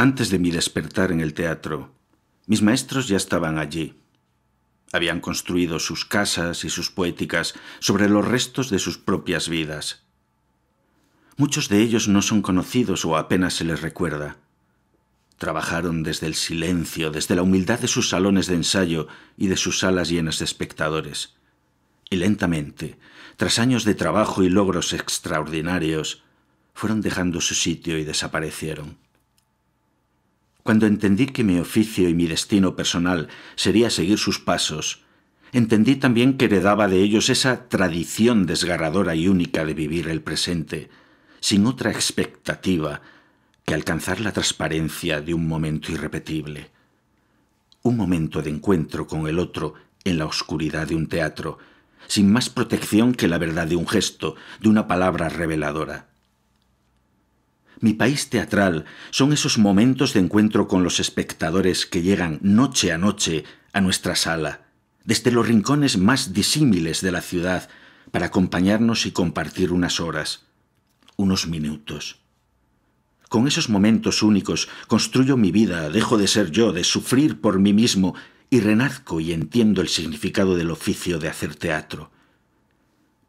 Antes de mi despertar en el teatro, mis maestros ya estaban allí. Habían construido sus casas y sus poéticas sobre los restos de sus propias vidas. Muchos de ellos no son conocidos o apenas se les recuerda. Trabajaron desde el silencio, desde la humildad de sus salones de ensayo y de sus salas llenas de espectadores. Y lentamente, tras años de trabajo y logros extraordinarios, fueron dejando su sitio y desaparecieron. Cuando entendí que mi oficio y mi destino personal sería seguir sus pasos, entendí también que heredaba de ellos esa tradición desgarradora y única de vivir el presente, sin otra expectativa que alcanzar la transparencia de un momento irrepetible. Un momento de encuentro con el otro en la oscuridad de un teatro, sin más protección que la verdad de un gesto, de una palabra reveladora. Mi país teatral son esos momentos de encuentro con los espectadores que llegan noche a noche a nuestra sala, desde los rincones más disímiles de la ciudad, para acompañarnos y compartir unas horas, unos minutos. Con esos momentos únicos construyo mi vida, dejo de ser yo, de sufrir por mí mismo, y renazco y entiendo el significado del oficio de hacer teatro.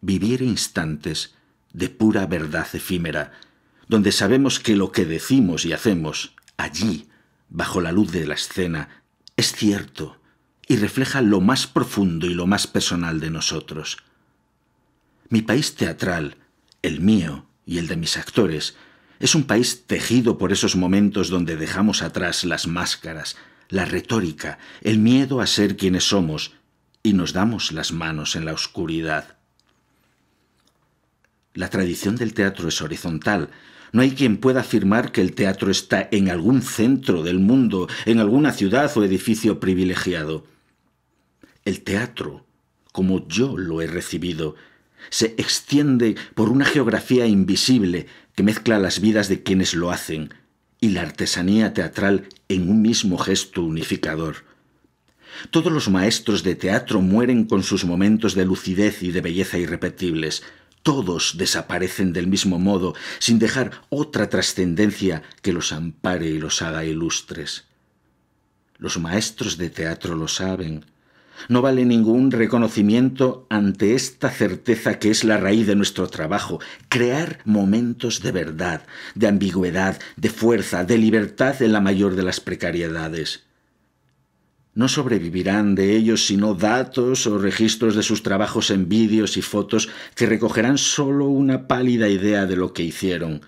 Vivir instantes de pura verdad efímera, donde sabemos que lo que decimos y hacemos allí, bajo la luz de la escena, es cierto y refleja lo más profundo y lo más personal de nosotros. Mi país teatral, el mío y el de mis actores, es un país tejido por esos momentos donde dejamos atrás las máscaras, la retórica, el miedo a ser quienes somos y nos damos las manos en la oscuridad. La tradición del teatro es horizontal. No hay quien pueda afirmar que el teatro está en algún centro del mundo, en alguna ciudad o edificio privilegiado. El teatro, como yo lo he recibido, se extiende por una geografía invisible que mezcla las vidas de quienes lo hacen y la artesanía teatral en un mismo gesto unificador. Todos los maestros de teatro mueren con sus momentos de lucidez y de belleza irrepetibles todos desaparecen del mismo modo, sin dejar otra trascendencia que los ampare y los haga ilustres. Los maestros de teatro lo saben. No vale ningún reconocimiento ante esta certeza que es la raíz de nuestro trabajo, crear momentos de verdad, de ambigüedad, de fuerza, de libertad en la mayor de las precariedades no sobrevivirán de ellos sino datos o registros de sus trabajos en vídeos y fotos que recogerán solo una pálida idea de lo que hicieron.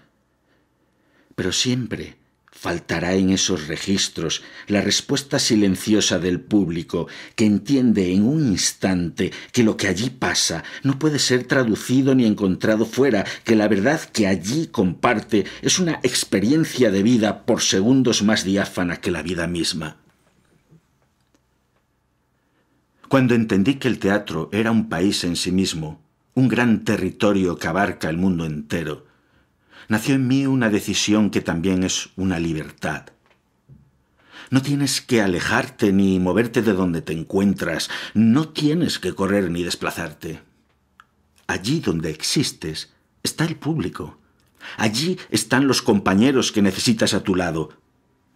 Pero siempre faltará en esos registros la respuesta silenciosa del público que entiende en un instante que lo que allí pasa no puede ser traducido ni encontrado fuera, que la verdad que allí comparte es una experiencia de vida por segundos más diáfana que la vida misma. Cuando entendí que el teatro era un país en sí mismo, un gran territorio que abarca el mundo entero, nació en mí una decisión que también es una libertad. No tienes que alejarte ni moverte de donde te encuentras, no tienes que correr ni desplazarte. Allí donde existes está el público. Allí están los compañeros que necesitas a tu lado,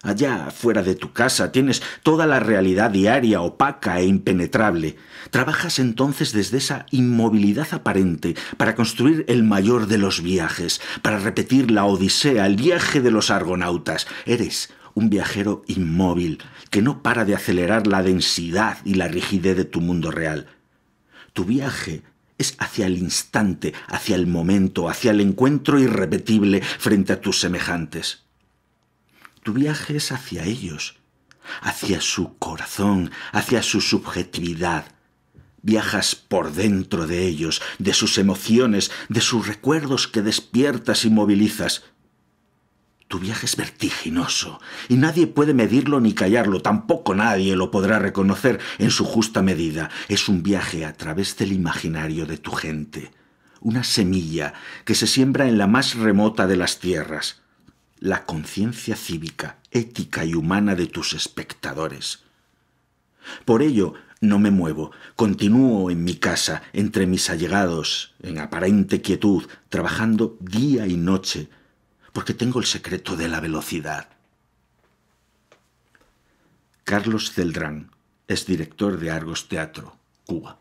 Allá, fuera de tu casa, tienes toda la realidad diaria, opaca e impenetrable. Trabajas entonces desde esa inmovilidad aparente para construir el mayor de los viajes, para repetir la Odisea, el viaje de los argonautas. Eres un viajero inmóvil que no para de acelerar la densidad y la rigidez de tu mundo real. Tu viaje es hacia el instante, hacia el momento, hacia el encuentro irrepetible frente a tus semejantes. Tu viaje es hacia ellos, hacia su corazón, hacia su subjetividad. Viajas por dentro de ellos, de sus emociones, de sus recuerdos que despiertas y movilizas. Tu viaje es vertiginoso y nadie puede medirlo ni callarlo, tampoco nadie lo podrá reconocer en su justa medida. Es un viaje a través del imaginario de tu gente, una semilla que se siembra en la más remota de las tierras la conciencia cívica, ética y humana de tus espectadores. Por ello, no me muevo, continúo en mi casa, entre mis allegados, en aparente quietud, trabajando día y noche, porque tengo el secreto de la velocidad. Carlos Celdrán es director de Argos Teatro, Cuba.